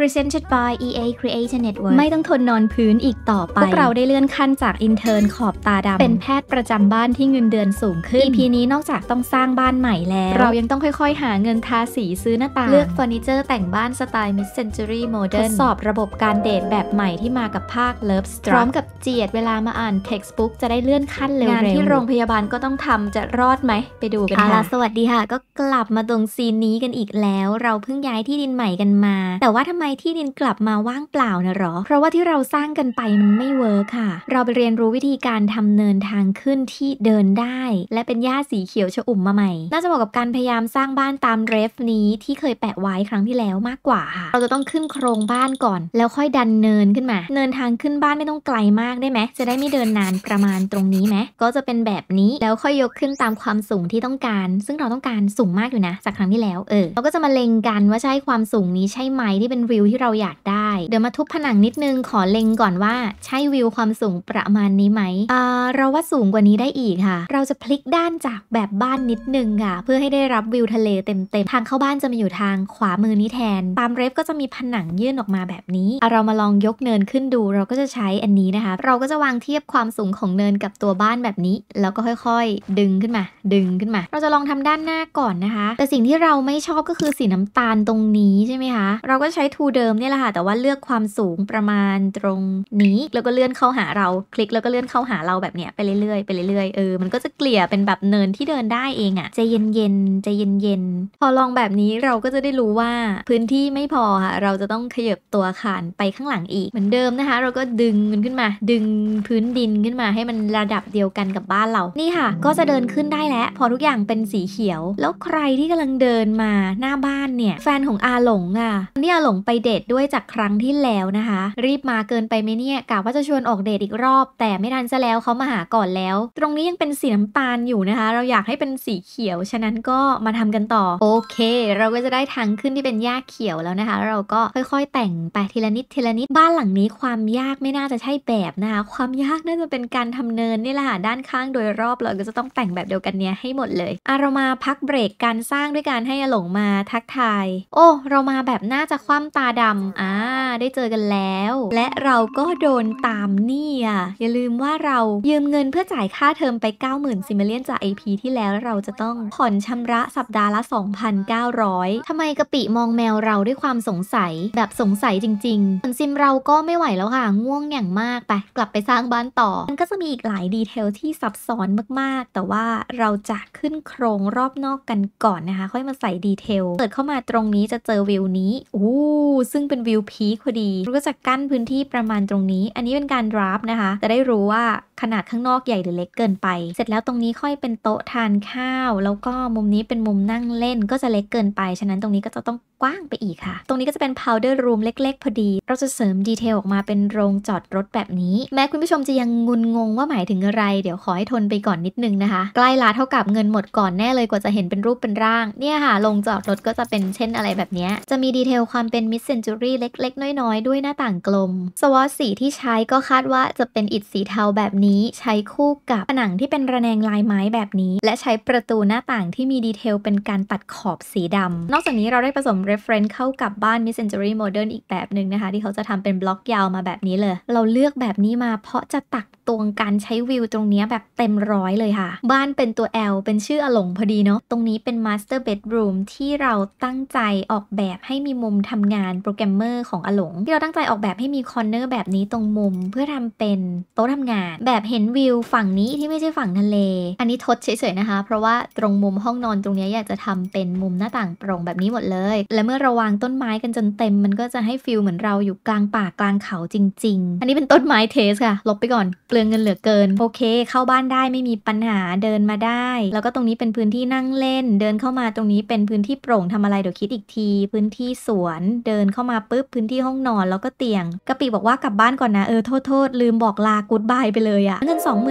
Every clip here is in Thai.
Presented by EA c r e a t o r Network ไม่ต้องทนนอนพื้นอีกต่อไปพวกเราได้เลื่อนขั้นจากอินเทอร์นขอบตาดำ เป็นแพทย์ประจำบ้านที่เงินเดือนสูงขึ้น EP นี้นอกจากต้องสร้างบ้านใหม่แล้ว เรายังต้องค่อยๆ หาเงินทาสีซื้อหน้าต่าง เลือกเฟอร์นิเจอร์แต่งบ้านสไตล์ Mid Century Modern ทดสอบระบบการเดทแบบใหม่ที่มากับภาค Love Struck พร้อมกับเจียดเวลามาอ่าน textbook จะได้เลื่อนขั้นเร็วๆงานที่โรงพยาบาลก็ต้องทำจะรอดไหมไปดูกันค่ะสวัสดีค่ะ ก็กลับมาตรงซีนนี้กันอีกแล้ว เราเพิ่งย้ายที่ดินใหม่กันมา แต่ว่าทำไมที่ดินกลับมาว่างเปล่านะหรอ เพราะว่าที่เราสร้างกันไปมันไม่เวิร์คค่ะ เราไปเรียนรู้วิธีการทำเนินทางขึ้นที่เดินได้ และเป็นหญ้าสีเขียวชอุ่มมาใหม่ น่าจะเหมาะกับการพยายามสร้างบ้านตามเรฟนี้ที่เคยแปะไว้ครั้งที่แล้วมากกว่าค่ะ เราจะต้องขึ้นโครงบ้านก่อน แล้วค่อยดันเนินขึ้นมาเนินทางขึ้นบ้านไม่ต้องไกลมากได้ไหมจะได้ไม่เดินนานประมาณตรงนี้ไหมก็จะเป็นแบบนี้แล้วค่อยยกขึ้นตามความสูงที่ต้องการ ซึ่งเราต้องการสูงมากอยู่นะ จากครั้งที่แล้ว เออ เราก็จะมาเล็งกันว่าใช่ความสูงนี้ใช่ไหมที่เป็นิวที่เราอยากได้เดี๋ยวมาทุบผนังนิดนึง ขอเล็งก่อนว่า ใช่วิวความสูงประมาณนี้ไหมเออเราว่าสูงกว่านี้ได้อีกค่ะ เราจะพลิกด้านจากแบบบ้านนิดนึงค่ะ เพื่อให้ได้รับวิวทะเล เต็มๆ ทางเข้าบ้านจะมาอยู่ทางขวามือนี้แทนตามเรฟก็จะมีผนังยื่นออกมาแบบนี้ เรามาลองยกเนินขึ้นดู เราก็จะใช้อันนี้นะคะ เราก็จะวางเทียบความสูงของเนินกับตัวบ้านแบบนี้ แล้วก็ค่อย ๆ ดึงขึ้นมา ดึงขึ้นมา เราจะลองทำด้านหน้าก่อนนะคะ แต่สิ่งที่เราไม่ชอบก็คือสีน้ำตาลตรงนี้ใช่ไหมคะ เราก็ใช้ทูเดิมนี่แหละค่ะแต่ว่าเลือกความสูงประมาณตรงนี้แล้วก็เลื่อนเข้าหาเราคลิกแล้วก็เลื่อนเข้าหาเราแบบเนี้ยไปเรื่อยๆไปเรื่อยๆเออมันก็จะเกลี่ยเป็นแบบเนินที่เดินได้เองอะใจเย็นๆใจเย็นๆพอลองแบบนี้เราก็จะได้รู้ว่าพื้นที่ไม่พอค่ะเราจะต้องขยับตัวคานไปข้างหลังอีก เหมือนเดิมนะคะ เราก็ดึงมันขึ้นมา ดึงพื้นดินขึ้นมาให้มันระดับเดียวกันกับบ้านเรานี่ค่ะ ก็จะเดินขึ้นได้แล้ว พอทุกอย่างเป็นสีเขียว แล้วใครที่กำลังเดินมาหน้าบ้านเนี่ยแฟนของอาหลงอ่ะนี่อาหลงไปเดทด้วยจากครั้งที่แล้วนะคะ รีบมาเกินไปไหมเนี่ยกะว่าจะชวนออกเดทอีกรอบ แต่ไม่ทันซะแล้วเขามาหาก่อนแล้ว ตรงนี้ยังเป็นสีน้ำตาลอยู่นะคะ เราอยากให้เป็นสีเขียว ฉะนั้นก็มาทำกันต่อ โอเค เราก็จะได้ทางขึ้นที่เป็นหญ้าเขียวแล้วนะคะเราก็ค่อยๆ แต่งไปทีละนิดทีละนิด บ้านหลังนี้ความยากไม่น่าจะใช่แบบนะคะ ความยากน่าจะเป็นการทำเนินนี่แหละ ด้านข้างโดยรอบเราก็จะต้องแต่งแบบเดียวกันเนี้ยให้หมดเลยอ่ะเรามาพักเบรกการสร้างด้วยการให้อหลงมาทักทาย โอ้ เรามาแบบน่าจะคว่ำตาดำอ่าได้เจอกันแล้ว และเราก็โดนตามหนี้อ่ะอย่าลืมว่าเรายืมเงินเพื่อจ่ายค่าเทอมไป 90,000ซิมเลียนจาก IP ที่แล้วเราจะต้องผ่อนชำระสัปดาห์ละ 2,900ทำไมกะปิมองแมวเราด้วยความสงสัยแบบสงสัยจริงๆส่วนซิมเราก็ไม่ไหวแล้วค่ะง่วงอย่างมากไป กลับไปสร้างบ้านต่อ มันก็จะมีอีกหลายดีเทลที่ซับซ้อนมากๆ แต่ว่าเราจะขึ้นโครงรอบนอกกันก่อนนะคะค่อยมาใส่ดีเทลเปิดเข้ามาตรงนี้จะเจอวิวนี้อู้ซึ่งเป็นวิวพีี้พอดีเราก็จะกั้นพื้นที่ประมาณตรงนี้ อันนี้เป็นการดรัฟนะคะ จะได้รู้ว่าขนาดข้างนอกใหญ่หรือเล็กเกินไป เสร็จแล้วตรงนี้ค่อยเป็นโต๊ะทานข้าว แล้วก็มุมนี้เป็นมุมนั่งเล่นก็จะเล็กเกินไป ฉะนั้นตรงนี้ก็จะต้องกว้างไปอีกค่ะ ตรงนี้ก็จะเป็น powder room เล็กๆพอดี เราจะเสริมดีเทลออกมาเป็นโรงจอดรถแบบนี้ แม้คุณผู้ชมจะยังงุนงงว่าหมายถึงอะไร เดี๋ยวขอให้ทนไปก่อนนิดนึงนะคะ ใกล้ลาเท่ากับเงินหมดก่อนแน่เลยกว่าจะเห็นเป็นรูปเป็นร่าง เนี่ยค่ะโรงจอดรถก็จะเป็นเช่นอะไรแบบนี้จะมีดีเทลความเป็นิสเซนจูรี่เล็กน้อย ๆ ด้วยหน้าต่างกลม สวอตสีที่ใช้ก็คาดว่าจะเป็นอิฐสีเทาแบบนี้ใช้คู่กับผนังที่เป็นระแนงลายไม้แบบนี้ และใช้ประตูหน้าต่างที่มีดีเทลเป็นการตัดขอบสีดำ นอกจากนี้เราได้ผสม reference เข้ากับบ้าน m i s century modern อีกแบบหนึ่งนะคะที่เขาจะทำเป็นบล็อกยาวมาแบบนี้เลย เราเลือกแบบนี้มาเพราะจะตักตรงการใช้วิวตรงนี้แบบเต็มร้อยเลยค่ะ บ้านเป็นตัว L เป็นชื่ออหลงพอดีเนาะ ตรงนี้เป็น Master Bedroom ที่เราตั้งใจออกแบบให้มีมุมทำงานโปรแกรมเมอร์ของอหลงที่เราตั้งใจออกแบบให้มีคอนเนอร์แบบนี้ตรงมุมเพื่อทำเป็นโต๊ะทำงานแบบเห็นวิวฝั่งนี้ที่ไม่ใช่ฝั่งทะเล อันนี้ทดเฉยๆนะคะ เพราะว่าตรงมุมห้องนอนตรงนี้อยากจะทำเป็นมุมหน้าต่างโปร่งแบบนี้หมดเลย และเมื่อเราวางต้นไม้กันจนเต็ม มันก็จะให้ฟิลเหมือนเราอยู่กลางป่ากลางเขาจริง ๆ อันนี้เป็นต้นไม้เทสค่ะ ลบไปก่อนเปลืองเงินเหลือเกินโอเค เข้าบ้านได้ไม่มีปัญหาเดินมาได้ แล้วก็ตรงนี้เป็นพื้นที่นั่งเล่น เดินเข้ามาตรงนี้เป็นพื้นที่โปร่งทำอะไรเดี๋ยวคิดอีกที พื้นที่สวนเดินเข้ามาปุ๊บพื้นที่ห้องนอนแล้วก็เตียงกะปิบอกว่ากลับบ้านก่อนนะเออโทษโทษลืมบอกลากูดบายไปเลยอะเงิน2 8งหม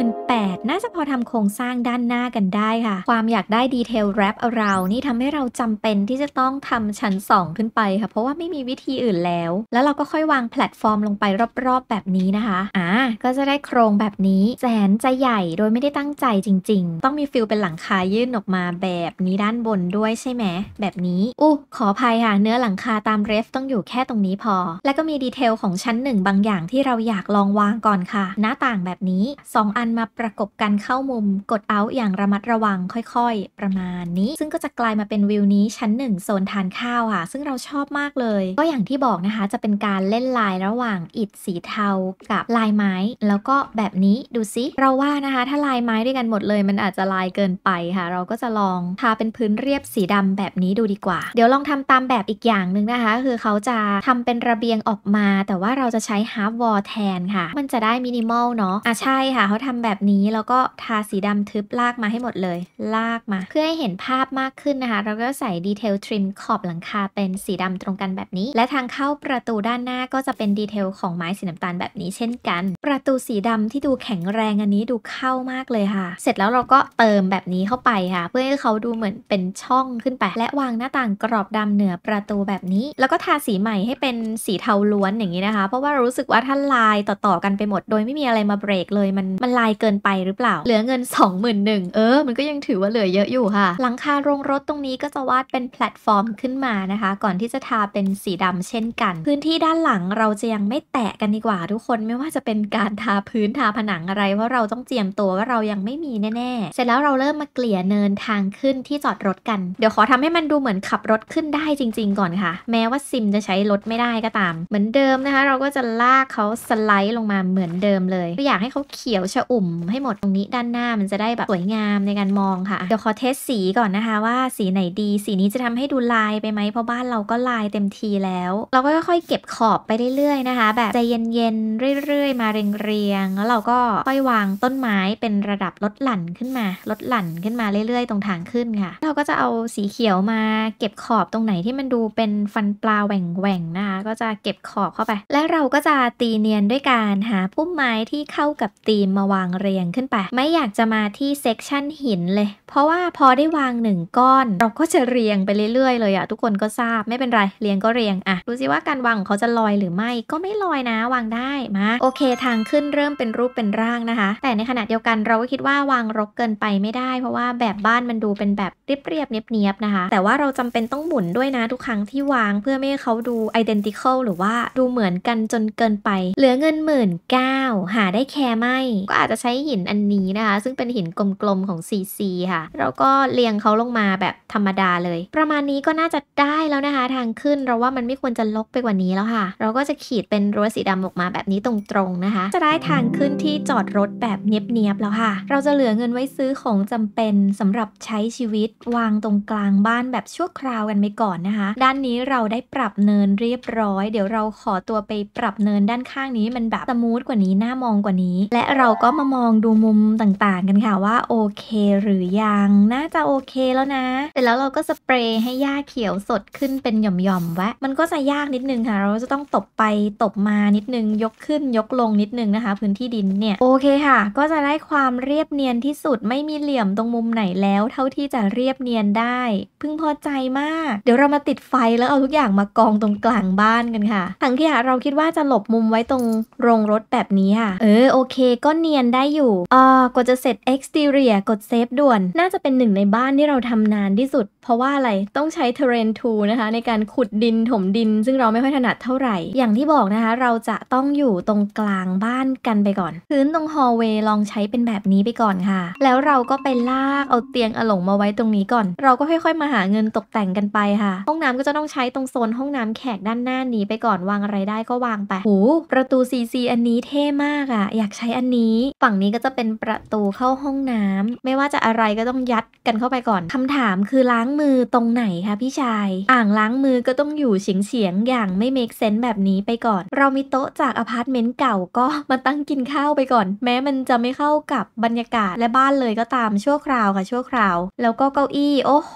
น่าจะพอทำโครงสร้างด้านหน้ากันได้ค่ะความอยากได้ดีเทลแรปเรานี่ทำให้เราจำเป็นที่จะต้องทำชั้น2ขึ้นไปค่ะเพราะว่าไม่มีวิธีอื่นแล้ว แล้วเราก็ค่อยวางแพลตฟอร์มลงไปรอบๆแบบนี้นะคะอ่าก็จะได้โครงงแบบนี้แสนจะใหญ่โดยไม่ได้ตั้งใจจริง ๆ ต้องมีฟิลเป็นหลังคายื่นออกมาแบบนี้ด้านบนด้วยใช่ไหมแบบนี้อู้ขออภัยค่ะเนื้อหลังคาตามเรฟต้องอยู่แค่ตรงนี้พอและก็มีดีเทลของชั้นหนึ่งบางอย่างที่เราอยากลองวางก่อนค่ะ หน้าต่างแบบนี้ 2 อันมาประกบกันเข้ามุม กดเอาอย่างระมัดระวังค่อยๆ ประมาณนี้ ซึ่งก็จะกลายมาเป็นวิวนี้ชั้น1โซนทานข้าวค่ะ ซึ่งเราชอบมากเลย ก็อย่างที่บอกนะคะ จะเป็นการเล่นลายระหว่างอิฐสีเทา กับลายไม้แล้วก็แแบบนี้ดูซิเราว่านะคะถ้าลายไม้ด้วยกันหมดเลยมันอาจจะลายเกินไปค่ะ เราก็จะลองทาเป็นพื้นเรียบสีดำแบบนี้ดูดีกว่า เดี๋ยวลองทำตามแบบอีกอย่างหนึ่งนะคะ คือเขาจะทำเป็นระเบียงออกมา แต่ว่าเราจะใช้ฮาร์ฟวอลแทนค่ะ มันจะได้มินิมอลเนาะอ่ะใช่ค่ะ เขาทำแบบนี้แล้วก็ทาสีดำทึบลากมาให้หมดเลยลากมา เพื่อให้เห็นภาพมากขึ้นนะคะ เราก็ใส่ดีเทลทริมขอบหลังคาเป็นสีดำตรงกันแบบนี้ และทางเข้าประตูด้านหน้าก็จะเป็นดีเทลของไม้สีน้ำตาลแบบนี้เช่นกัน ประตูสีดำที่ดูแข็งแรงอันนี้ดูเข้ามากเลยค่ะ เสร็จแล้วเราก็เติมแบบนี้เข้าไปค่ะ เพื่อให้เขาดูเหมือนเป็นช่องขึ้นไป และวางหน้าต่างกรอบดำเหนือประตูแบบนี้ แล้วก็ทาสีใหม่ให้เป็นสีเทาล้วนอย่างนี้นะคะ เพราะว่ารู้สึกว่าถ้าลายต่อๆกันไปหมด โดยไม่มีอะไรมาเบรกเลยมันมันลายเกินไปหรือเปล่า เหลือเงิน 2 1 0 0 0เออ มันก็ยังถือว่าเหลือเยอะอยู่ค่ะ หลังคาโรงรถตรงนี้ก็จะวาดเป็นแพลตฟอร์มขึ้นมานะคะ ก่อนที่จะทาเป็นสีดำเช่นกัน พื้นที่ด้านหลังเราจะยังไม่แตะกันดีกว่าทุกคนไม่ว่าจะเป็นการทาพื้นทาผนังอะไร เพราะเราต้องเจียมตัวว่าเรายังไม่มีแน่ ๆ เสร็จแล้วเราเริ่มมาเกลี่ยเนินทางขึ้นที่จอดรถกัน เดี๋ยวขอทำให้มันดูเหมือนขับรถขึ้นได้จริง ๆ ก่อนค่ะ แม้ว่าซิมจะใช้ รถ ไม่ได้ก็ตาม เหมือนเดิมนะคะ เราก็จะลากเขาสไลด์ลงมาเหมือนเดิมเลยอยากให้เขาเขียวชะอุ่ม ให้หมดตรงนี้ด้านหน้ามันจะได้แบบสวยงามในการมองค่ะเดี๋ยวขอเทสสีก่อนนะคะว่าสีไหนดีสีนี้จะทำให้ดูลายไปไหมเพราะบ้านเราก็ลายเต็มทีแล้ว เราก็ค่อยๆเก็บขอบไปเรื่อยๆนะคะ แบบใจเย็นๆเรื่อย ๆ มาเรียงๆแล้วเราก็ค่อยวางต้นไม้เป็นระดับลดหลั่นขึ้นมา ลดหลั่นขึ้นมาเรื่อยๆตรงทางขึ้นค่ะ เราก็จะเอาสีเขียวมาเก็บขอบตรงไหนที่มันดูเป็นฟันปลาแหว่งๆนะคะก็จะเก็บขอบเข้าไป แล้วเราก็จะตีเนียนด้วยการหาพุ่มไม้ที่เข้ากับธีมมาวางเรียงขึ้นไป ไม่อยากจะมาที่เซกชันหินเลยเพราะว่าพอได้วางหนึ่งก้อนเราก็จะเรียงไปเรื่อยๆเลยอะทุกคนก็ทราบไม่เป็นไรเรียงก็เรียงอะดูสิว่าการวางของเขาจะลอยหรือไม่ก็ไม่ลอยนะวางได้มาโอเคทางขึ้นเริ่มเป็นรรูปเป็นร่างนะคะ แต่ในขณะเดียวกันเราก็คิดว่าวางรกเกินไปไม่ได้ เพราะว่าแบบบ้านมันดูเป็นแบบเรียบเรียบเนียบเนียบนะคะ แต่ว่าเราจำเป็นต้องหมุนด้วยนะทุกครั้งที่วาง เพื่อไม่ให้เขาดู identical หรือว่าดูเหมือนกันจนเกินไป เหลือเงินหมื่นเก้าหาได้แค่ไม่ก็อาจจะใช้หินอันนี้นะคะซึ่งเป็นหินกลมๆของ CC ค่ะเราก็เรียงเขาลงมาแบบธรรมดาเลย ประมาณนี้ก็น่าจะได้แล้วนะคะ ทางขึ้นเราว่ามันไม่ควรจะลกไปกว่านี้แล้วค่ะ เราก็จะขีดเป็นรั้วสีดำออกมาแบบนี้ตรงๆนะคะ จะได้ทางขึ้นนที่จอดรถแบบเนียบๆแล้วค่ะ เราจะเหลือเงินไว้ซื้อของจำเป็นสำหรับใช้ชีวิตวางตรงกลางบ้านแบบ ชั่วคราวกันไปก่อนนะคะ ด้านนี้เราได้ปรับเนินเรียบร้อย เดี๋ยวเราขอตัวไปปรับเนินด้านข้างนี้มันแบบสมูทกว่านี้ น่ามองกว่านี้ และเราก็มามองดูมุมต่างๆกันค่ะว่าโอเคหรือยัง น่าจะโอเคแล้วนะเสร็จแล้วเราก็สเปรย์ให้หญ้าเขียวสดขึ้นเป็นหย่อมๆ แวะมันก็จะยากนิดนึงค่ะ เราจะต้องตบไปตบมานิดนึง ยกขึ้นยกลงนิดนึงนะคะ พื้นที่ดินเนี่ยโอเคค่ะ ก็จะได้ความเรียบเนียนที่สุดไม่มีเหลี่ยมตรงมุมไหนแล้ว เท่าที่จะเรียบเนียนได้ พึงพอใจมากเดี๋ยวเรามาติดไฟแล้วเอาทุกอย่างมากองตรงกลางบ้านกันค่ะถังขยะเราคิดว่าจะหลบมุมไว้ตรงโรงรถแบบนี้ค่ะเออโอเค ก็เนียนได้อยู่อ่ากว่าจะเสร็จเอ็ก e อร์เรียกดเซฟด่วน น่าจะเป็นหนึ่งในบ้านที่เราทำนานที่สุด เพราะว่าอะไรต้องใช้เทเรนทูนะคะในการขุดดินถมดิน ซึ่งเราไม่ค่อยถนัดเท่าไหร่ อย่างที่บอกนะคะเราจะต้องอยู่ตรงกลางบ้านกันไปก่อนก่อนพื้นตรงฮอลเวย์ลองใช้เป็นแบบนี้ไปก่อนค่ะ แล้วเราก็ไปลากเอาเตียงอลงมาไว้ตรงนี้ก่อน เราก็ค่อย ๆมาหาเงินตกแต่งกันไปค่ะ ห้องน้ำก็จะต้องใช้ตรงโซนห้องน้ำแขกด้านหน้านี้ไปก่อนวางอะไรได้ก็วางไปโอ้ประตูซีซีอันนี้เท่มากอะ่ะ อยากใช้อันนี้ฝั่งนี้ก็จะเป็นประตูเข้าห้องน้ำ ไม่ว่าจะอะไรก็ต้องยัดกันเข้าไปก่อน คำถามคือล้างมือตรงไหนคะพี่ชายอ่างล้างมือก็ต้องอยู่เฉียงๆอย่างไม่เมคเซนต์แบบนี้ไปก่อน เรามีโต๊ะจากอพาร์ตเมนต์เก่าก็มาตั้งกินข้าวไปก่อน แม้มันจะไม่เข้ากับบรรยากาศและบ้านเลยก็ตามชั่วคราวค่ะ ชั่วคราว แล้วก็เก้าอี้โอ้โห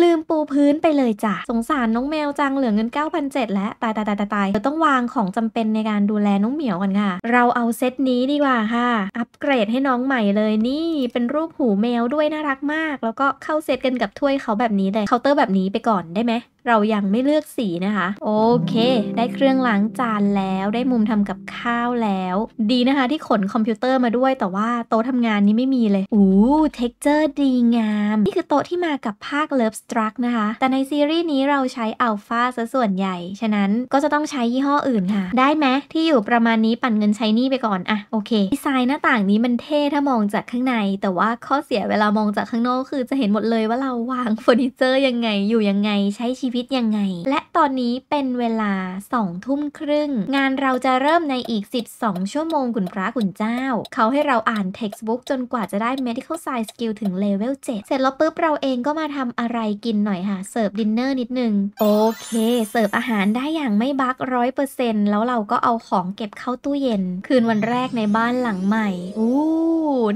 ลืมปูพื้นไปเลยจ้ะสงสารน้องแมวจังเหลือเงิน9,700แล้วตายตายตายตายตายเราต้องวางของจำเป็นในการดูแลน้องเหมียวกันค่ะเราเอาเซตนี้ดีกว่าค่ะ อัปเกรดให้น้องใหม่เลยนี่เป็นรูปหูแมวด้วยน่ารักมาก แล้วก็เข้าเซตกันกับถ้วยเขาแบบนี้เลยเคาน์เตอร์แบบนี้ไปก่อนได้ไหมเรายังไม่เลือกสีนะคะ โอเค ได้เครื่องล้างจานแล้วได้มุมทำกับข้าวแล้ว ดีนะคะที่ขนคอมพิวเตอร์มาด้วยแต่ว่าโต๊ะทำงานนี้ไม่มีเลยอู้เท็กเจอร์ดีงาม นี่คือโต๊ะที่มากับภาค Love Struck นะคะ แต่ในซีรีส์นี้เราใช้อัลฟาซะส่วนใหญ่ ฉะนั้นก็จะต้องใช้ยี่ห้ออื่นค่ะ ได้ไหมที่อยู่ประมาณนี้ปั่นเงินใช้นี่ไปก่อนอะโอเคดีไซน์หน้าต่างนี้มันเท่ถ้ามองจากข้างในแต่ว่าข้อเสียเวลามองจากข้างนอกคือจะเห็นหมดเลยว่าเราวางเฟอร์นิเจอร์ยังไงอยู่ยังไงใช้ชีวิตยังไง และตอนนี้เป็นเวลา 2 ทุ่มครึ่ง งานเราจะเริ่มในอีก 12 ชั่วโมงคุณพระคุณเจ้า เขาให้เราอ่าน textbook จนกว่าจะได้ medical science skill ถึง level 7 เสร็จแล้วปุ๊บ เราเองก็มาทำอะไรกินหน่อยค่ะ เสิร์ฟดินเนอร์นิดนึง โอเค เสิร์ฟอาหารได้อย่างไม่บักร้อยเปอร์เซ็นต์แล้วเราก็เอาของเก็บเข้าตู้เย็น คืนวันแรกในบ้านหลังใหม่อู้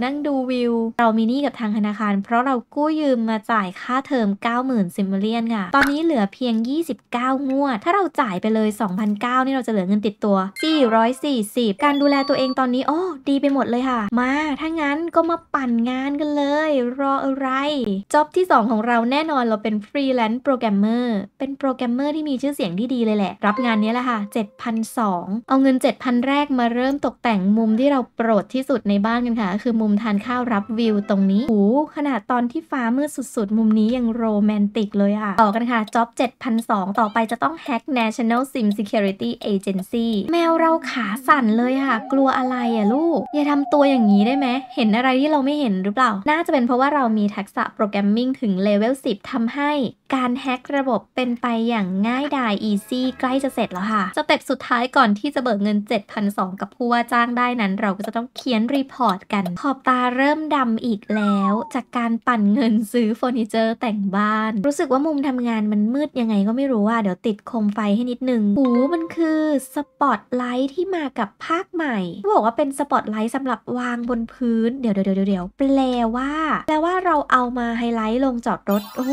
นั่งดูวิว เรามีหนี้กับทางธนาคาร เพราะเรากู้ยืมมาจ่ายค่าเทอม90,000ซิมเบเลียนค่ะ ตอนนี้เหลืออเพียง 29งวดถ้าเราจ่ายไปเลย2,009นี่เราจะเหลือเงินติดตัว 440 การดูแลตัวเองตอนนี้โอ้ ดีไปหมดเลยค่ะ มา ถ้างั้นก็มาปั่นงานกันเลย รออะไรจ็อบที่ 2 ของเราแน่นอนเราเป็นฟรีแลนซ์โปรแกรมเมอร์เป็นโปรแกรมเมอร์ที่มีชื่อเสียงที่ดีเลยแหละ รับงานนี้แหละค่ะ7,002เอาเงิน 7,000 แรกมาเริ่มตกแต่งมุมที่เราโปรดที่สุดในบ้านกันค่ะ คือมุมทานข้าวรับวิวตรงนี้โอ้ขนาดตอนที่ฟ้ามืดสุด ๆ มุมนี้ยังโรแมนติกเลยอะต่อกันค่ะจ็อบ7,002 ต่อไปจะต้องแฮ็ก National SIM Security Agency แมวเราขาสั่นเลยค่ะ กลัวอะไรอ่ะลูก อย่าทำตัวอย่างนี้ได้ไหม เห็นอะไรที่เราไม่เห็นหรือเปล่า น่าจะเป็นเพราะว่าเรามีทักษะโปรแกรมมิ่งถึงเลเวล10ทำให้การแฮ็กระบบเป็นไปอย่างง่ายดายอีซี่ใกล้จะเสร็จแล้วค่ะสเต็ปสุดท้ายก่อนที่จะเบิกเงิน 7,002 กับผู้ว่าจ้างได้นั้น เราก็จะต้องเขียนรีพอร์ตกัน ขอบตาเริ่มดำอีกแล้ว จากการปั่นเงินซื้อเฟอร์นิเจอร์ แต่งบ้าน รู้สึกว่ามุมทำงานมันมืดดยังไงก็ไม่รู้ว่า เดี๋ยวติดโคมไฟให้นิดนึงหูมันคือสปอตไลท์ที่มากับภาคใหม่บอกว่าเป็นสปอตไลท์สำหรับวางบนพื้น เดี๋ยวเดี๋ยวเดี๋ยวเดแปลว่าแปลว่าเราเอามาไฮไลท์ลงจอดรถ โอ้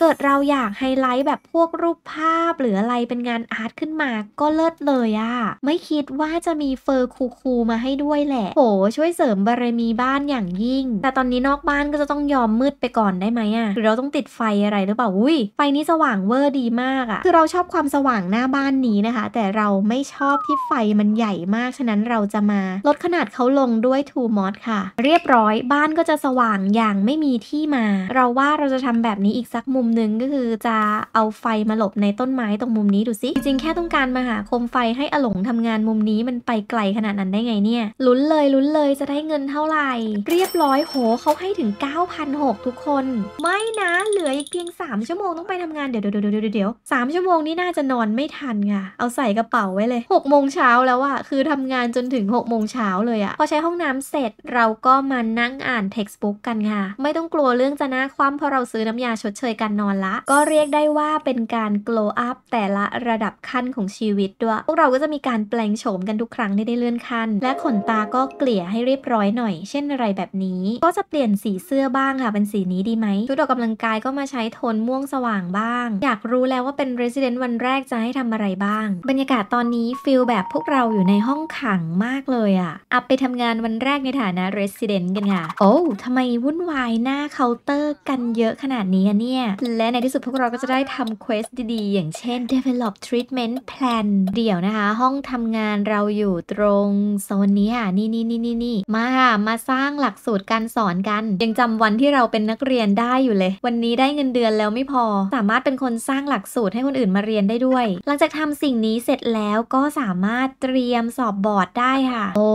เกิดเราอยากไฮไลท์แบบพวกรูปภาพ หรืออะไรเป็นงานอาร์ตขึ้นมาก็เลิศเลยอะไม่คิดว่าจะมีเฟอร์คูคูมาให้ด้วยแหละโหช่วยเสริมบารมีบ้านอย่างยิ่ง แต่ตอนนี้นอกบ้านก็จะต้องยอมมืดไปก่อนได้ไหมอะหรือเราต้องติดไฟอะไรหรือเปล่า อุ้ยไฟนี้สว่างเวอร์ดีมากอะคือเราชอบความสว่างหน้าบ้านนี้นะคะแต่เราไม่ชอบที่ไฟมันใหญ่มากฉะนั้นเราจะมาลดขนาดเขาลงด้วยทูมอ Mod ค่ะ เรียบร้อยบ้านก็จะสว่างอย่างไม่มีที่มา เราว่าเราจะทำแบบนี้อีกสักมุมหนึ่งก็คือจะเอาไฟมาหลบในต้นไม้ตรงมุมนี้ดูสิ จริงแค่ต้องการมาหาคมไฟให้อลงทำงานมุมนี้มันไปไกลขนาดนั้นได้ไงเนี่ยลุ้นเลยลุ้นเลยจะได้เงินเท่าไหร่ เรียบร้อยโหเขาให้ถึง 9 6 0 0ทุกคนไม่นะ เหลืออีกเพียง3ชั่วโมงต้องไปทำงานเดี๋ยวเดี๋ยวเดี๋ยวเดี๋ยว สามชั่วโมงนี้น่าจะนอนไม่ทันค่ะ เอาใส่กระเป๋าไว้เลยหกโมงเช้าแล้วอะคือทำงานจนถึงหกโมงเช้าเลยอะพอใช้ห้องน้ำเสร็จเราก็มานั่งอ่านเท็กซ์บุ๊กกันค่ะ ไม่ต้องกลัวเรื่องจะน้าคว่ำเพราะเราซื้อน้ำยาชดเชยการนอนละ ก็เรียกได้ว่าเป็นการ g ก o w up แต่ละระดับขั้นของชีวิตด้วย พวกเราก็จะมีการแปลงโฉมกันทุกครั้งที่ได้เลื่อนขั้น และขนตาก็เกลี่ยให้เรียบร้อยหน่อยเช่นอะไรแบบนี้ ก็จะเปลี่ยนสีเสื้อบ้างค่ะเป็นสีนี้ดีไหมชุดออกกำลังกายก็มาใช้โทนม่วงสว่างบ้างอยากรู้แล้วว่าเป็น Resident วันแรกจะให้ทำอะไรบ้าง บรรยากาศตอนนี้ฟิลแบบพวกเราอยู่ในห้องขังมากเลยอะ่ะ อัพไปทำงานวันแรกในฐานะ Resident กันค่ะ โอ้ทำไมวุ่นวายหน้าเคาน์เตอร์กันเยอะขนาดนี้เนี่ย และในที่สุดพวกเราก็จะได้ทำเควสดีๆ อย่างเช่น develop treatment plan เดี่ยวนะคะ ห้องทำงานเราอยู่ตรงโซนนี้ค่ะนี่นี่นี่นี่นี่มาค่ะมาสร้างหลักสูตรการสอนกัน ยังจำวันที่เราเป็นนักเรียนได้อยู่เลย วันนี้ได้เงินเดือนแล้วไม่พอ สามารถเป็นคนคนสร้างหลักสูตรให้คนอื่นมาเรียนได้ด้วย หลังจากทำสิ่งนี้เสร็จแล้วก็สามารถเตรียมสอบบอร์ด ได้ค่ะ โอ้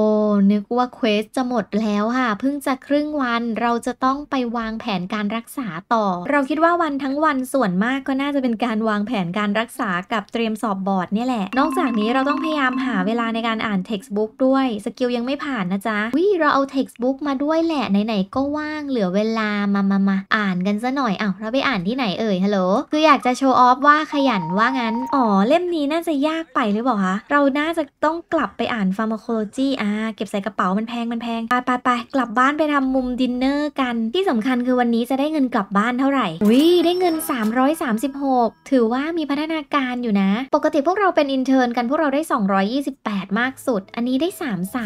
นึกว่าเควสจะหมดแล้วค่ะ เพิ่งจะครึ่งวันเราจะต้องไปวางแผนการรักษาต่อ เราคิดว่าวันทั้งวันส่วนมากก็น่าจะเป็นการวางแผนการรักษากับเตรียมสอบบอร์ดนี่แหละ นอกจากนี้เราต้องพยายามหาเวลาในการอ่านเท็กซ์บุ๊กด้วย สกิลยังไม่ผ่านนะจ๊ะวิเราเอาเท็กซ์บุ๊กมาด้วยแหละไหนๆก็ว่างเหลือเวลามามามาอ่านกันซะหน่อยอ้าวเราไปอ่านที่ไหนเอ่ย ฮัลโหล คืออยากากจะโชว์ออฟว่าขยันว่างั้น อ๋อ เล่มนี้น่าจะยากไปหรือเปล่าคะ เราน่าจะต้องกลับไปอ่านฟาร์มาโคโลจีอ่า เก็บใส่กระเป๋ามันแพงมันแพง ไปไปไป กลับบ้านไปทำมุมดินเนอร์กัน ที่สำคัญคือวันนี้จะได้เงินกลับบ้านเท่าไหร่ อุยได้เงิน 336 ถือว่ามีพัฒนาการอยู่นะ ปกติพวกเราเป็นอินเทอร์นกัน พวกเราได้ 228 มากสุด อันนี้ได้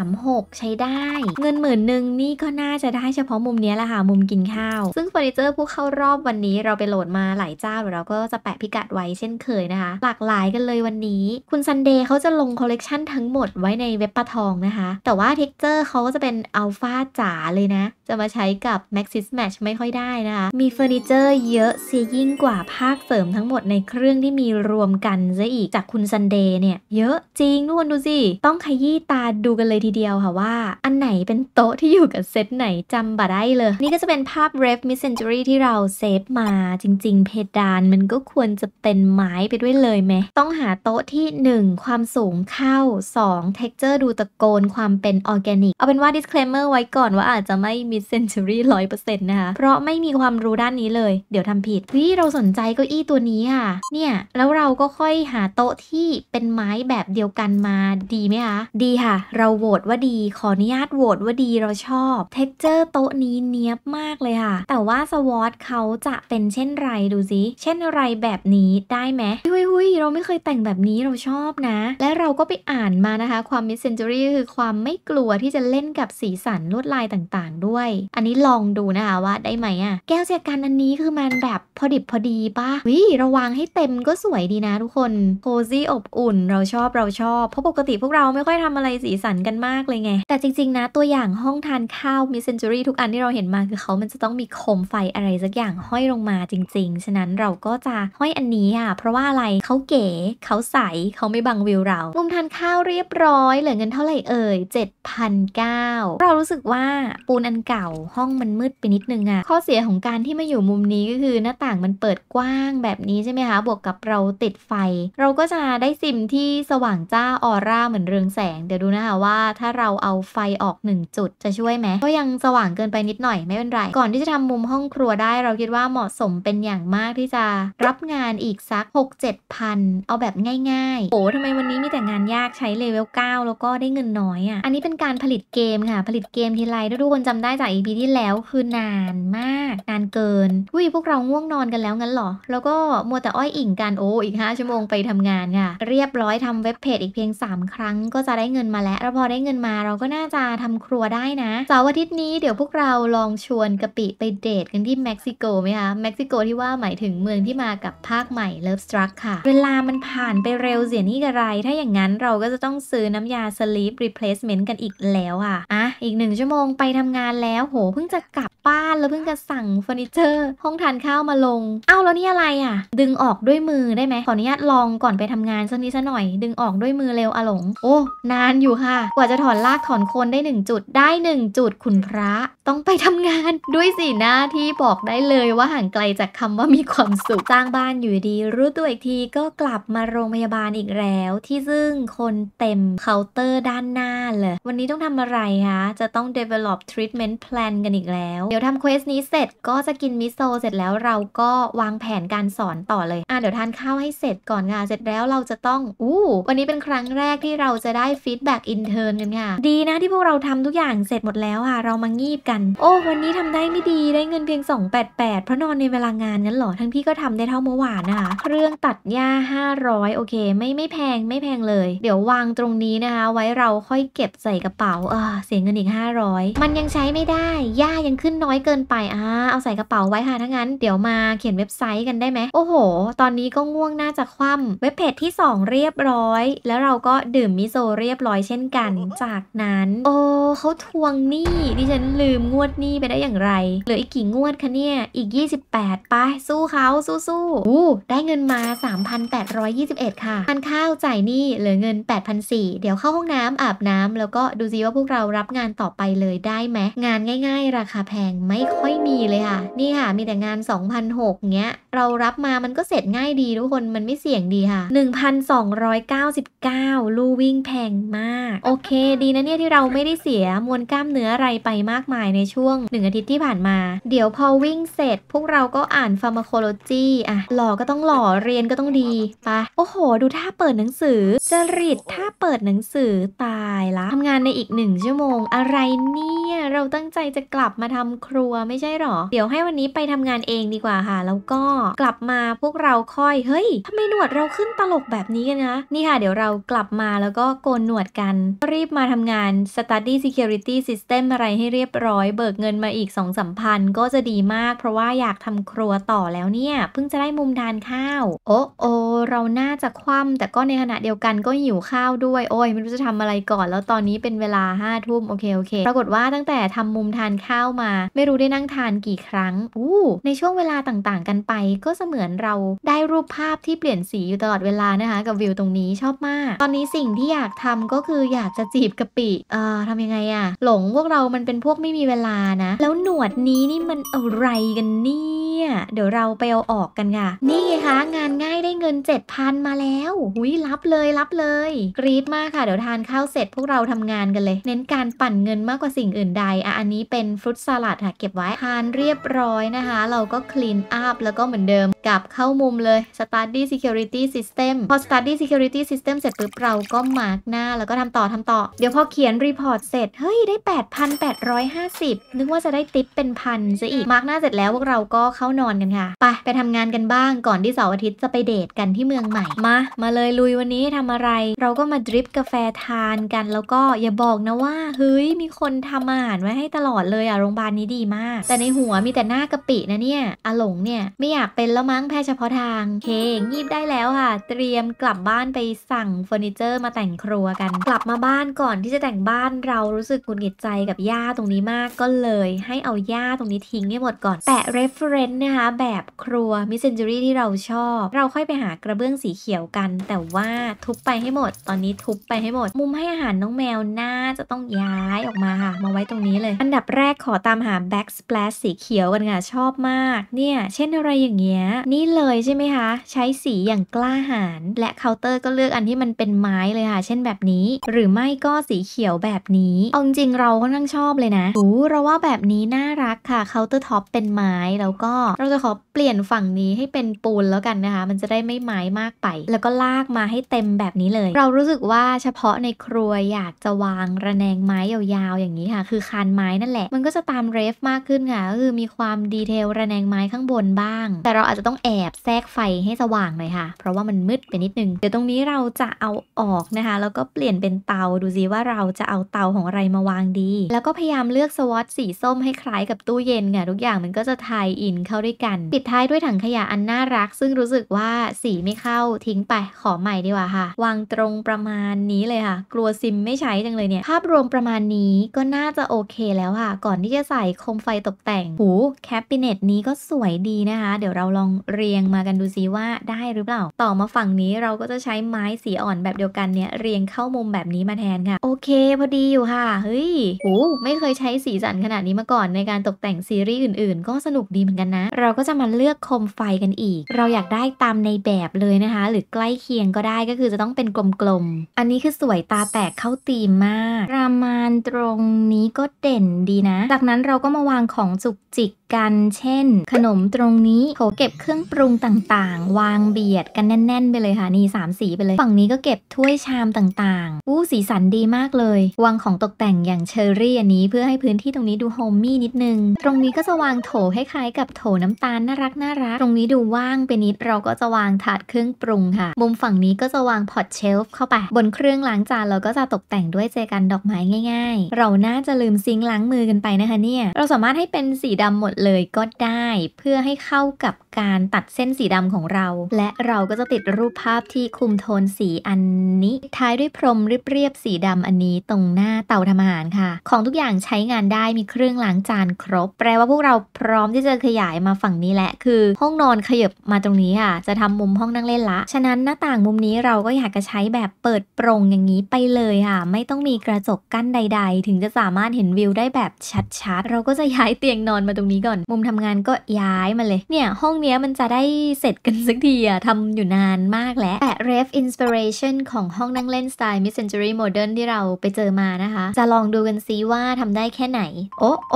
336 ใช้ได้ เงินหมื่นหนึ่งนี่ก็น่าจะได้เฉพาะมุมนี้แหละค่ะ มุมกินข้าว ซึ่งเฟอร์นิเจอร์ผู้เข้ารอบวันนี้เราไปโหลดมาหลายเจ้าเราก็็จะแปะพิกัดไว้เช่นเคยนะคะ หลากหลายกันเลยวันนี้ คุณซันเดย์เขาจะลงคอลเลกชันทั้งหมดไว้ในเว็บปะทองนะคะ แต่ว่าเท็กเจอร์เขาก็จะเป็นอัลฟาจ๋าเลยนะ จะมาใช้กับ Maxis Match ไม่ค่อยได้นะคะ มีเฟอร์นิเจอร์ เยอะเสียยิ่งกว่าภาคเสริมทั้งหมดในเครื่องที่มีรวมกันซะอีกจากคุณซันเดย์เนี่ยเยอะจริงทุกคนดูสิ ต้องขยี้ตาดูกันเลยทีเดียวค่ะว่า อันไหนเป็นโต๊ะที่อยู่กับเซตไหนจำบ่ได้เลย นี่ก็จะเป็นภาพ r e มิสเซนจูรี่ที่เราเซฟมาจริงๆ เพดานมันกก็ควรจะเป็นไม้ไปด้วยเลยไหม ต้องหาโต๊ะที่ 1 ความสูงเข้า2 t e x t u r ดูตะโกนความเป็นออร์แกนิกเอาเป็นว่า disclaimer ไว้ก่อนว่าอาจจะไม่ mid century 100%นะคะเพราะไม่มีความรู้ด้านนี้เลยเดี๋ยวทำผิดวิเราสนใจเก้าอี้ตัวนี้ค่ะ เนี่ย แล้วเราก็ค่อยหาโต๊ะที่เป็นไม้แบบเดียวกันมาดีไหมคะดีค่ะ เราโหวตว่าดีขออนุญาตโหวตว่าดีเราชอบ t e x t u r ์โต๊ะนี้เนี้ยบมากเลยค่ะ แต่ว่าสวอตเขาจะเป็นเช่นไรดูซิเช่นอะไรไรแบบนี้ได้ไหมหุยหุยเราไม่เคยแต่งแบบนี้เราชอบนะ และเราก็ไปอ่านมานะคะความมิสเซนจูรี่คือความไม่กลัวที่จะเล่นกับสีสันลวดลายต่างๆ ด้วย อันนี้ลองดูนะคะว่าได้ไหมอะ่ะแก้วแจกันอันนี้คือมันแบบพอดิบพอดีป่ะ วิระวังให้เต็มก็สวยดีนะทุกคน โคซี่อบอุ่นเราชอบเราชอบ เพราะปกติพวกเราไม่ค่อยทำอะไรสีสันกันมากเลยไง แต่จริง ๆนะ ตัวอย่างห้องทานข้าวมิสเซนจูรี่ทุกอันที่เราเห็นมาคือเขามันจะต้องมีโคมไฟอะไรสักอย่างห้อยลงมาจริง ๆ ฉะนั้นเราก็จะาห้อยอันนี้อ่ะ เพราะว่าอะไรเขาเก๋เขาใสเขาไม่บังวิวเรา มุมทานข้าวเรียบร้อยเหลือเงินเท่าไหร่เอ่ย7,009เรารู้สึกว่าปูนอันเก่าห้องมันมืดไปนิดนึงอ่ะ ข้อเสียของการที่มาอยู่มุมนี้ก็คือหน้าต่างมันเปิดกว้างแบบนี้ใช่ไหมคะ บวกกับเราติดไฟ เราก็จะได้ซิมที่สว่างจ้าออร่าเหมือนเรืองแสง เดี๋ยวดูนะคะว่าถ้าเราเอาไฟออก1จุดจะช่วยไหมก็ยังสว่างเกินไปนิดหน่อยไม่เป็นไรก่อนที่จะทำมุมห้องครัวได้ เราคิดว่าเหมาะสมเป็นอย่างมากที่จะรับงานอีกสัก 6-7พันเอาแบบง่าย ๆ โอ้ทำไมวันนี้มีแต่งานยากใช้เลเวล 9 แล้วก็ได้เงินน้อยอะ่ะอันนี้เป็นการผลิตเกมค่ะ ผลิตเกมทีไรถ้าทุกคนจำได้จาก EP ที่แล้วคือนานมาก นานเกินวิพวกเราง่วงนอนกันแล้วงั้นหรอ แล้วก็มัวแต่อ้อยอิ่งกัน โอ้อีก5ชั่วโมงไปทำงานค่ะเรียบร้อยทำเว็บเพจอีกเพียง 3 ครั้งก็จะได้เงินมาแล้วพอได้เงินมาเราก็น่าจะทำครัวได้นะเสาร์อาทิตย์นี้เดี๋ยวพวกเราลองชวนกะปิไปเดทกันที่เม็กซิโกไหมคะเม็กซิโกที่ว่าหมายถึงเมืองที่มากับภาคใหม่ Love Struck ค่ะ เวลามันผ่านไปเร็วเสียนี่กระไร ถ้าอย่างนั้นเราก็จะต้องซื้อน้ำยา Sleep Replacement กันอีกแล้วอ่ะ อ่ะ อีกหนึ่งชั่วโมงไปทำงานแล้วโหเพิ่งจะกลับบ้านแล้วเพิ่งจะสั่งเฟอร์นิเจอร์ห้องทานข้าวมาลง เอ้า แล้วนี่อะไรอ่ะ ดึงออกด้วยมือได้ไหมขออนุญาตลองก่อนไปทำงานสักนิดสักหน่อย ดึงออกด้วยมือเร็วอหลง โอ้นานอยู่ค่ะ กว่าจะถอนลากถอนโคนได้1จุดได้1 จุดคุณพระต้องไปทำงานด้วยสีหน้าที่บอกได้เลยว่าห่างไกลจากคำว่ามีความสุขร้างบ้านอยู่ดี รู้ตัวอีกทีก็กลับมาโรงพยาบาลอีกแล้ว ที่ซึ่งคนเต็มเคาน์เตอร์ด้านหน้าเลย วันนี้ต้องทำอะไรคะจะต้อง develop treatment plan กันอีกแล้วเดี๋ยวทำเควสนี้เสร็จก็จะกินมิโซะเสร็จแล้วเราก็วางแผนการสอนต่อเลย อ่ะ เดี๋ยวทานข้าวให้เสร็จก่อนค่ะเสร็จแล้วเราจะต้องอู้วันนี้เป็นครั้งแรกที่เราจะได้ฟีดแบ็กอินเทอร์กันค่ะดีนะที่พวกเราทำทุกอย่างเสร็จหมดแล้วค่ะเรามางีบกัน โอ้วันนี้ทำได้ไม่ดีได้เงินเพียง 288เพราะนอนในเวลางานงั้นหรอทั้งพี่ก็ทำได้ได้เท่าเมื่อวานนะคะเครื่องตัดหญ้า500 โอเคไม่ไม่แพงไม่แพงเลย เดี๋ยววางตรงนี้นะคะไว้เราค่อยเก็บใส่กระเป๋าเออเสียเงินอีก 500 มันยังใช้ไม่ได้หญ้ายังขึ้นน้อยเกินไปอ่าเอาใส่กระเป๋าไว้ค่ะถ้างั้นเดี๋ยวมาเขียนเว็บไซต์กันได้ไหมโอ้โหตอนนี้ก็ง่วงน่าจะคว่ำเว็บเพจที่ 2 เรียบร้อย แล้วเราก็ดื่มมิโซเรียบร้อยเช่นกันจากนั้น โอ้เขาทวงหนี้ดิฉันลืมงวดหนี้ไปได้อย่างไรเหลืออีกกี่งวดคะเนี่ยอีก 28 ไปสู้เขาสู้สู้อู้ได้เงินมา 3,821 ค่ะทานข้าวจ่ายหนี้เหลือเงิน 8,400เดี๋ยวเข้าห้องน้ำอาบน้ำแล้วก็ดูซิว่าพวกเรารับงานต่อไปเลยได้ไหมงานง่ายๆ ราคาแพงไม่ค่อยมีเลยค่ะ นี่ค่ะมีแต่งาน2,006เงี้ย เรารับมามันก็เสร็จง่ายดีทุกคนมันไม่เสี่ยงดีค่ะ 1,299ลู่วิ่งแพงมาก โอเค ดีนะเนี่ยที่เราไม่ได้เสียมวลกล้ามเนื้ออะไรไปมากมายในช่วง1อาทิตย์ที่ผ่านมา เดี๋ยวพอวิ่งเสร็จ พวกเราก็อ่านฟาร์มาโคโลจีอะหล่อก็ต้องหล่อเรียนก็ต้องดีปะโอ้โห ดูท่าเปิดหนังสือจริตถ้าเปิดหนังสือตายละทำงานในอีกหนึ่งชั่วโมง อะไรเนี่ย เราตั้งใจจะกลับมาทำครัวไม่ใช่หรอ เดี๋ยวให้วันนี้ไปทำงานเองดีกว่าค่ะ แล้วก็กลับมาพวกเราค่อย เฮ้ยทำไมหนวดเราขึ้นตลกแบบนี้กันนะนี่ค่ะเดี๋ยวเรากลับมาแล้วก็โกนหนวดกันรีบมาทำงาน Study Security System อะไรให้เรียบร้อยเบิกเงินมาอีก2อสมพันก็จะดีมากเพราะว่าอยากทำครัวต่อแล้วเนี่ยเพิ่งจะได้มุมทานข้าว โอ้โอเราน่าจะคว่ำแต่ก็ในขณะเดียวกันก็หิวข้าวด้วย โอ้ยไม่รู้จะทำอะไรก่อนแล้วตอนนี้เป็นเวลาห้าทุ่มโอเคโอเค ปรากฏว่าตั้งแต่ทำมุมทานข้าวมา ไม่รู้ได้นั่งทานกี่ครั้งอู้ในช่วงเวลาต่างๆ กันไป ก็เสมือนเราได้รูปภาพที่เปลี่ยนสีอยู่ตลอดเวลานะคะกับวิวตรงนี้ชอบมาก ตอนนี้สิ่งที่อยากทำก็คืออยากจะจีบกะปิเอ่อทำยังไงอะหลงพวกเรามันเป็นพวกไม่มีเวลานะ แล้วหนวดนี้นี่มันอะไรกันเนี่ยเดี๋ยวเราไปเอาออกกันค่ะนี่ไงคะงานง่ายได้เงิน 7,000มาแล้วหุยรับเลยรับับเลยกรี๊ดมากค่ะ เดี๋ยวทานข้าวเสร็จพวกเราทำงานกันเลย เน้นการปั่นเงินมากกว่าสิ่งอื่นใดอ่ะอันนี้เป็นฟรุตสลัดค่ะ เก็บไว้ ทานเรียบร้อยนะคะ เราก็คลีนอัพแล้วก็เหมือนเดิมกลับเข้ามุมเลย Study Security System พอ Study Security System เสร็จปุ๊บ เราก็มาร์กหน้า แล้วก็ทำต่อทำต่อ เดี๋ยวพอเขียนรีพอร์ตเสร็จ เฮ้ย ได้ 8,850 นึกว่าจะได้ติปเป็นพันซะอีกมาร์กหน้าเสร็จแล้วพวกเราก็เข้านอนกันค่ะไปไปทำงานกันบ้างก่อนที่เสาร์อาทิตย์จะไปเดทกันที่เมืองใหม่มามาเลยลุยวันนี้ทํอะไรเราก็มาดริปกาแฟทานกันแล้วก็อย่าบอกนะว่าเฮ้ยมีคนทำอาหารไว้ให้ตลอดเลยอ่ะโรงพยาบาลนี้ดีมาก แต่ในหัวมีแต่หน้ากะปินะเนี่ยอหลงเนี่ย ไม่อยากเป็นแล้วมั้งแพทย์เฉพาะทางเค งีบได้แล้วค่ะ เตรียมกลับบ้านไปสั่งเฟอร์นิเจอร์ มาแต่งครัวกัน กลับมาบ้านก่อนที่จะแต่งบ้านเรารู้สึกกุนหิดใจกับหญ้าตรงนี้มากก็เลยให้เอาหญ้าตรงนี้ทิ้งให้หมดก่อนแปะ reference นะคะแบบครัวมิสเซนจูรี่ที่เราชอบเราค่อยไปหากระเบื้องสีเขียวกัน แต่ว่าทุบไปให้หมดตอนนี้ทุบไปให้หมดมุมให้อาหารน้องแมวน่าจะต้องย้ายออกมาค่ะ มาไว้ตรงนี้เลย อันดับแรกขอตามหา back splash สีเขียวกันค่ะชอบมากเนี่ยเช่นอะไรอย่างเงี้ยนี่เลยใช่ไหมคะใช้สีอย่างกล้าหาญและเคาน์เตอร์ก็เลือกอันที่มันเป็นไม้เลยค่ะ เช่นแบบนี้ หรือไม่ก็สีเขียวแบบนี้เอาจริงเราก็นั่งชอบเลยนะโอ้เราว่าแบบนี้น่ารักค่ะเคาน์เตอร์ท็อปเป็นไม้แล้วก็ เราจะขอเปลี่ยนฝั่งนี้ให้เป็นปูนแล้วกันนะคะ มันจะได้ไม่ไม้มากไป แล้วก็ลากมาให้เต็มแบบบบนี้เลยเรารู้สึกว่าเฉพาะในครัวอยากจะวางระแนงไม้ยาวๆอย่างนี้ค่ะ คือคานไม้นั่นแหละ มันก็จะตามเรฟมากขึ้นค่ะก็คือมีความดีเทลระแนงไม้ข้างบนบ้าง แต่เราอาจจะต้องแอบแทรกไฟให้สว่างหน่อยค่ะ เพราะว่ามันมืดไปนิดนึงเดี๋ยวตรงนี้เราจะเอาออกนะคะแล้วก็เปลี่ยนเป็นเตาดูซิว่าเราจะเอาเตาของอะไรมาวางดี แล้วก็พยายามเลือกสวอตสีส้มให้คล้ายกับตู้เย็นค่ะทุกอย่างมันก็จะทายอินเข้าด้วยกัน ปิดท้ายด้วยถังขยะอันน่ารัก ซึ่งรู้สึกว่าสีไม่เข้าทิ้งไปขอใหม่ดีกว่าค่ะวางตรงประมาณนี้เลยค่ะ กลัวซิมไม่ใช้จังเลยเนี่ย ภาพรวมประมาณนี้ก็น่าจะโอเคแล้วค่ะ ก่อนที่จะใส่โคมไฟตกแต่ง หูแคปปิเนตนี้ก็สวยดีนะคะเดี๋ยวเราลองเรียงมากันดูซิว่าได้หรือเปล่าต่อมาฝั่งนี้เราก็จะใช้ไม้สีอ่อนแบบเดียวกันเนี่ยเรียงเข้ามุมแบบนี้มาแทนค่ะ โอเคพอดีอยู่ค่ะ เฮ้ยโอ้ไม่เคยใช้สีสันขนาดนี้มาก่อนในการตกแต่งซีรีส์อื่นๆก็สนุกดีเหมือนกันนะ เราก็จะมาเลือกโคมไฟกันอีก เราอยากได้ตามในแบบเลยนะคะ หรือใกล้เคียงก็ได้ก็คือจะต้ององเป็นกลมๆ อันนี้คือสวยตาแตกเข้าตีมมากประมาณตรงนี้ก็เด่นดีนะ จากนั้นเราก็มาวางของจุกจิกกันเช่นขนมตรงนี้เขาเก็บเครื่องปรุงต่างๆ วางเบียดกันแน่น ๆ ไปเลยค่ะนี่3สีไปเลย ฝั่งนี้ก็เก็บถ้วยชามต่างๆอู้สีสันดีมากเลย วางของตกแต่งอย่างเชอร์รี่อันนี้เพื่อให้พื้นที่ตรงนี้ดูโฮมมี่นิดนึง ตรงนี้ก็จะวางโถคล้ายๆกับโถน้ำตาลน่ารักน่ารักตรงนี้ดูว่างไปนิด เราก็จะวางถาดเครื่องปรุงค่ะ มุมฝั่งนี้ก็จะวางพอตเชลฟ์เข้าไป บนเครื่องล้างจานเราก็จะตกแต่งด้วยเจกันดอกไม้ง่ายๆ เราน่าจะลืมซิงล้างมือกันไปนะคะเนี่ยเราสามารถให้เป็นสีดำหมดเลยก็ได้เพื่อให้เข้ากับการตัดเส้นสีดำของเรา และเราก็จะติดรูปภาพที่คุมโทนสีอันนี้ ท้ายด้วยพรมเรียบๆสีดำอันนี้ตรงหน้าเตาทำอาหารค่ะ ของทุกอย่างใช้งานได้มีเครื่องล้างจานครบ แปลว่าพวกเราพร้อมที่จะขยายมาฝั่งนี้แหละ คือ ห้องนอนขยับมาตรงนี้ค่ะ จะทำมุมห้องนั่งเล่นละ ฉะนั้นหน้าต่างมุมนี้เราก็อยากจะใช้แบบเปิดโปร่งอย่างนี้ไปเลยค่ะ ไม่ต้องมีกระจกกั้นใด ๆ ถึงจะสามารถเห็นวิวได้แบบชัด ๆ เราก็จะย้ายเตียงนอนมาตรงนี้ก่อน มุมทำงานก็ย้ายมาเลย เนี่ยห้องนี้มันจะได้เสร็จกันสักทีอะทำอยู่นานมากแล้วแต่ ref inspiration ของห้องนั่งเล่นสไตล์ mid century modern ที่เราไปเจอมานะคะ จะลองดูกันซิว่าทำได้แค่ไหน โอ้โอ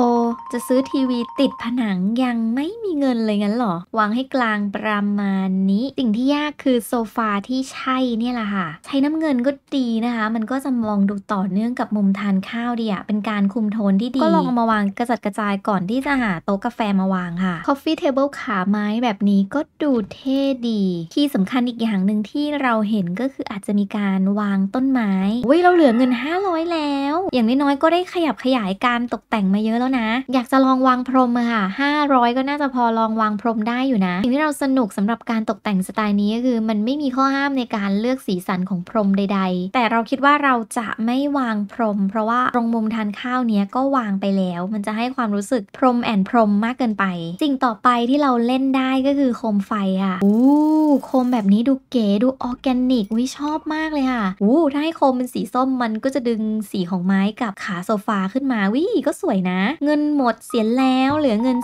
จะซื้อทีวีติดผนังยังไม่มีเงินเลยงั้นหรอ วางให้กลางประมาณนี้สิ่งที่ยากคือ โซฟาที่ใช่เนี่ยแหละค่ะ ใช้น้ำเงินก็ดีนะคะ มันก็จะมองดูต่อเนื่องกับมุมทานข้าวดีอะเป็นการคุมโทนที่ดีก็ลองมาวางกระจัดกระจายก่อนที่จะหาโต๊ะกาแฟมาวางค่ะ coffee table ขาไม้แบบนี้ก็ดูเท่ดี ที่สำคัญอีกอย่างหนึ่งที่เราเห็นก็คืออาจจะมีการวางต้นไม้เว้ยเราเหลือเงิน500แล้ว อย่างน้อยๆก็ได้ขยับขยายการตกแต่งมาเยอะแล้วนะ อยากจะลองวางพรมอะค่ะ500 ก็น่าจะพอลองวางพรมได้อยู่นะ สิ่งที่เราสนุกสำหรับการตกแต่งสไตล์นี้ก็คือ มันไม่มีข้อห้ามในการเลือกสีสันของพรมใดๆ แต่เราคิดว่าเราจะไม่วางพรม เพราะว่าตรงมุมทานข้าวเนี้ยก็วางไปแล้ว มันจะให้ความรู้สึกพรมแอนพรมมากเกินไป สิ่งต่อไปที่เราเล่นได้ได้ก็คือโคมไฟอ่ะอู้โคมแบบนี้ดูเก๋ดูออร์แกนิก วิชอบมากเลยค่ะอู้ถ้าให้โคมเป็นสีส้มมันก็จะดึงสีของไม้กับขาโซฟาขึ้นมา วิก็สวยนะ เงินหมดเสียแล้วเหลือเงิน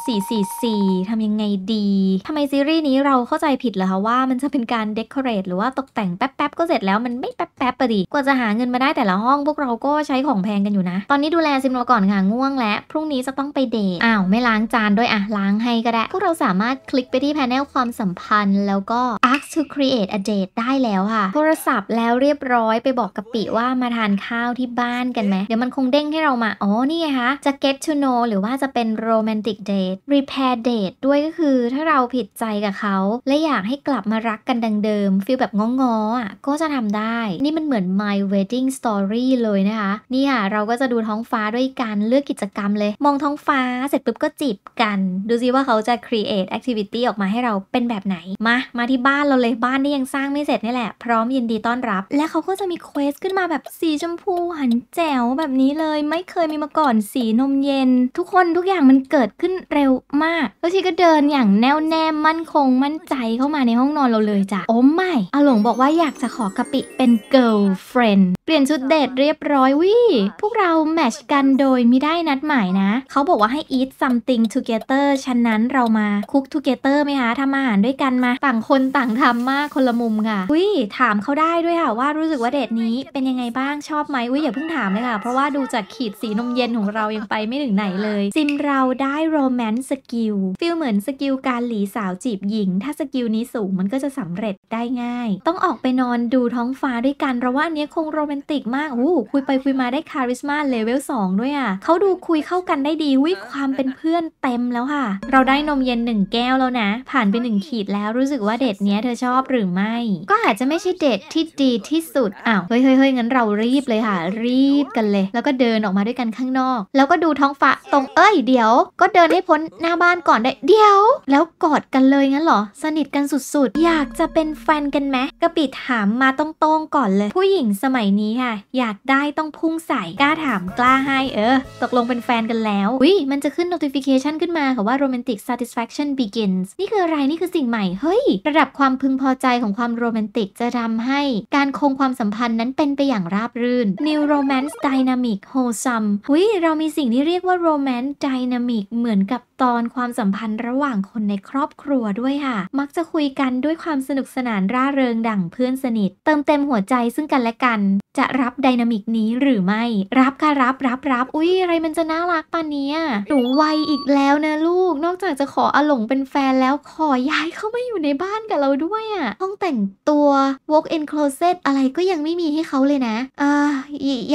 444 ทำยังไงดี ทำไมซีรีส์นี้เราเข้าใจผิดเหรอคะว่ามันจะเป็นการเดคอเรทหรือว่าตกแต่งแป๊บๆก็เสร็จแล้วมันไม่แป๊บๆปะดิ กว่าจะหาเงินมาได้แต่ละห้อง พวกเราก็ใช้ของแพงกันอยู่นะ ตอนนี้ดูแลซิมเราก่อนค่ะง่วง และพรุ่งนี้จะต้องไปเดทอ้าวไม่ล้างจานด้วยอะล้างให้ก็ได้พวกเราสามารถคลิกไปที่แผนลความสัมพันธ์แล้วก็ ask to create a date ได้แล้วค่ะ โทรศัพท์แล้วเรียบร้อยไปบอกกะปิว่ามาทานข้าวที่บ้านกันไหมเดี๋ยวมันคงเด้งให้เรามา อ๋อ นี่ไงคะจะ get to know หรือว่าจะเป็น romantic date repair date ด้วยก็คือถ้าเราผิดใจกับเขา และอยากให้กลับมารักกันดังเดิมฟีลแบบง้อๆอ่ะ ก็จะทำได้นี่มันเหมือน my wedding story เลยนะคะนี่ค่ะเราก็จะดูท้องฟ้าด้วยการเลือกกิจกรรมเลย มองท้องฟ้าเสร็จปุ๊บก็จีบกัน ดูซิว่าเขาจะ create activity ออกมาให้เราเป็นแบบไหน มา มาที่บ้านเราเลยบ้านที่ยังสร้างไม่เสร็จนี่แหละ พร้อมยินดีต้อนรับ และเขาก็จะมีเควสขึ้นมาแบบสีชมพู หันแจ๋วแบบนี้เลย ไม่เคยมีมาก่อนสีนมเย็น ทุกคนทุกอย่างมันเกิดขึ้นเร็วมากแล้วชีก็เดินอย่างแน่วแน่มั่นคงมั่นใจเข้ามาในห้องนอนเราเลยจ้ะโอ้ไม่อาหลงบอกว่าอยากจะขอกะปิเป็น girlfriend เปลี่ยนชุดเดทเรียบร้อยวิพวกเราแมชกันโดยไม่ได้นัดหมายนะ เขาบอกว่าให้ eat something together ฉะนั้นเรามาคุก together ไหมคะทำอาหารด้วยกันมาต่างคนต่างทำมากคนละมุมค่ะวิถามเขาได้ด้วยค่ะว่ารู้สึกว่าเดทนี้เป็นยังไงบ้างชอบไหมวิอย่าเพิ่งถามเลยค่ะ เพราะว่าดูจากขีดสีนมเย็นของเรายังไปไม่ถึงไหนเลย ซิมเราได้โรแมนต์สกิลฟิลเหมือนสกิลการหลีสาวจีบหญิง ถ้าสกิลนี้สูงมันก็จะสำเร็จได้ง่าย ต้องออกไปนอนดูท้องฟ้าด้วยกันเพราะว่าอันนี้คงโรแมมนติกมาก อู้ คุยไปคุยมาได้คาริสมาเลเวล2ด้วยอ่ะ เขาดูคุยเข้ากันได้ดีวิความเป็นเพื่อนเต็มแล้วค่ะ เราได้นมเย็นหนึ่งแก้วแล้วนะ ผ่านไปหนึ่งขีดแล้วรู้สึกว่าเดทเนี้ยเธอชอบหรือไม่ ก็อาจจะไม่ใช่เดทที่ดีที่สุด อ้าวเฮ้ยเฮ้ยงั้นเรารีบเลยค่ะ รีบกันเลย แล้วก็เดินออกมาด้วยกันข้างนอก แล้วก็ดูท้องฟ้าตรง เอ้ย เดี๋ยว ก็เดินให้พ้นหน้าบ้านก่อนได้เดี๋ยว แล้วกอดกันเลยงั้นหรอ สนิทกันสุดๆ อยากจะเป็นแฟนกันไหมกระปิดถามมาตรงๆ ก่อนเลยผู้หญิงสมัยนี้ี้ค่ะอยากได้ต้องพุ่งใส่กล้าถามกล้าให้ เออ ตกลงเป็นแฟนกันแล้วอุ้ยมันจะขึ้น notification ขึ้นมาค่ะว่า romantic satisfaction begins นี่คืออะไร นี่คือสิ่งใหม่ เฮ้ย ระดับความพึงพอใจของความโรแมนติกจะทำให้การคงความสัมพันธ์นั้นเป็นไปอย่างราบรื่น new romance dynamic wholesome อุ้ยเรามีสิ่งที่เรียกว่า romance dynamic เหมือนกับตอน ความสัมพันธ์ระหว่างคนในครอบครัวด้วยค่ะ มักจะคุยกันด้วยความสนุกสนานร่าเริงดั่งเพื่อนสนิท เติมเต็มหัวใจซึ่งกันและกัน จะรับไดนามิกนี้หรือไม่รับ ค่ะ รับรับรับ อุ้ยอะไรมันจะน่ารักปานนี้หนูวัยอีกแล้วนะ ลูกนอกจากจะขออหลงเป็นแฟนแล้วขอย้ายเข้ามาอยู่ในบ้านกับเราด้วยอะ่ะห้องแต่งตัว walk in closet อะไรก็ยังไม่มีให้เขาเลยนะอ่า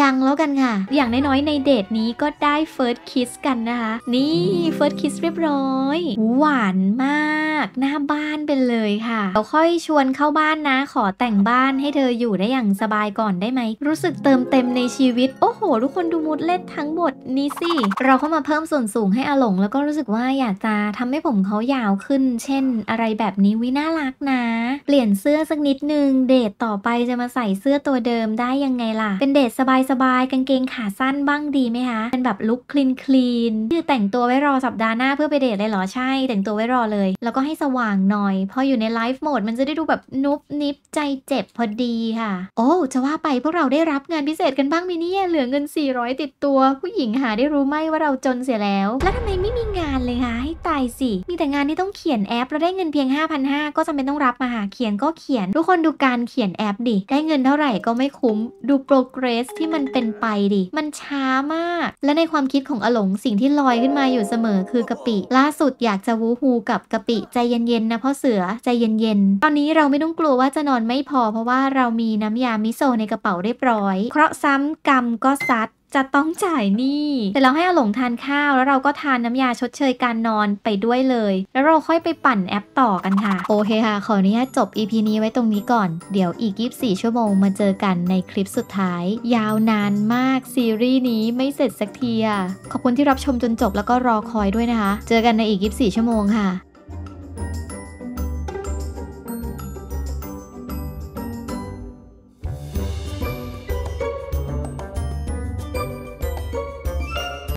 ย่างแล้วกันค่ะ อย่างน้อยๆในเดทนี้ก็ได้ first kiss กันนะคะนี่ first kiss เรียบร้อย หวานมาก หน้าบ้านเป็นเลยค่ะ เราค่อยชวนเข้าบ้านนะ ขอแต่งบ้านให้เธออยู่ได้อย่างสบายก่อนได้ไหม รู้สึกเติมเต็มในชีวิต โอ้โห ทุกคนดูมุดเล็ดทั้งหมดนี้สิ เราเข้ามาเพิ่มส่วนสูงให้อหลงแล้วก็รู้สึกว่าอยากจะทำให้ผมเขายาวขึ้น เช่น อะไรแบบนี้วิน่ารักนะ เปลี่ยนเสื้อสักนิดนึง เดทต่อไปจะมาใส่เสื้อตัวเดิมได้ยังไงล่ะ เป็นเดทสบายๆ กางเกงขาสั้นบ้างดีไหมคะเป็นแบบลุคคลีนคลีนคือแต่งตัวไว้รอสัปดาห์หน้าเพื่อไปเดทเลยเหรอใช่ แต่งตัวไว้รอเลย แล้วก็ให้สว่างหน่อยพออยู่ในไลฟ์โหมดมันจะได้ดูแบบนุบนิบใจเจ็บพอดีค่ะโอ้จะว่าไปพวกเราได้รับงานพิเศษกันบ้างมิเนี่ยเหลือเงิน 400 ติดตัว ผู้หญิงหาได้รู้ไหมว่าเราจนเสียแล้ว แล้วทำไมไม่มีงานเลยคะให้ตายสิ มีแต่งานที่ต้องเขียนแอป แล้วได้เงินเพียง 5,500ก็จำเป็นต้องรับมาหาเขียนก็เขียนทุกคนดูการเขียนแอปดิได้เงินเท่าไหร่ก็ไม่คุ้มดูโปรเกรสที่มันเป็นไปดิมันช้ามาก และในความคิดของอหลงสิ่งที่ลอยขึ้นมาอยู่เสมอคือกะปิล่าสุดอยากจะวูฮูกับกะปิ ใจเย็นๆนะพ่อเสือ ใจเย็นๆตอนนี้เราไม่ต้องกลัวว่าจะนอนไม่พอเพราะว่าเรามีน้ำยามิโซะในกระเป๋าเรียบร้อย เคราะห์ซ้ำกรรมก็ซัดจะต้องจ่ายหนี้แต่เราให้อาหลงทานข้าว แล้วเราก็ทานน้ำยาชดเชยการนอนไปด้วยเลย แล้วเราค่อยไปปั่นแอปต่อกันค่ะ โอเคค่ะ ขออนุญาตจบ EP นี้ไว้ตรงนี้ก่อน เดี๋ยวอีก24ชั่วโมงมาเจอกันในคลิปสุดท้าย ยาวนานมาก ซีรีส์นี้ไม่เสร็จสักทีอะขอบคุณที่รับชมจนจบแล้วก็รอคอยด้วยนะคะ เจอกันในอีก24ชั่วโมงค่ะ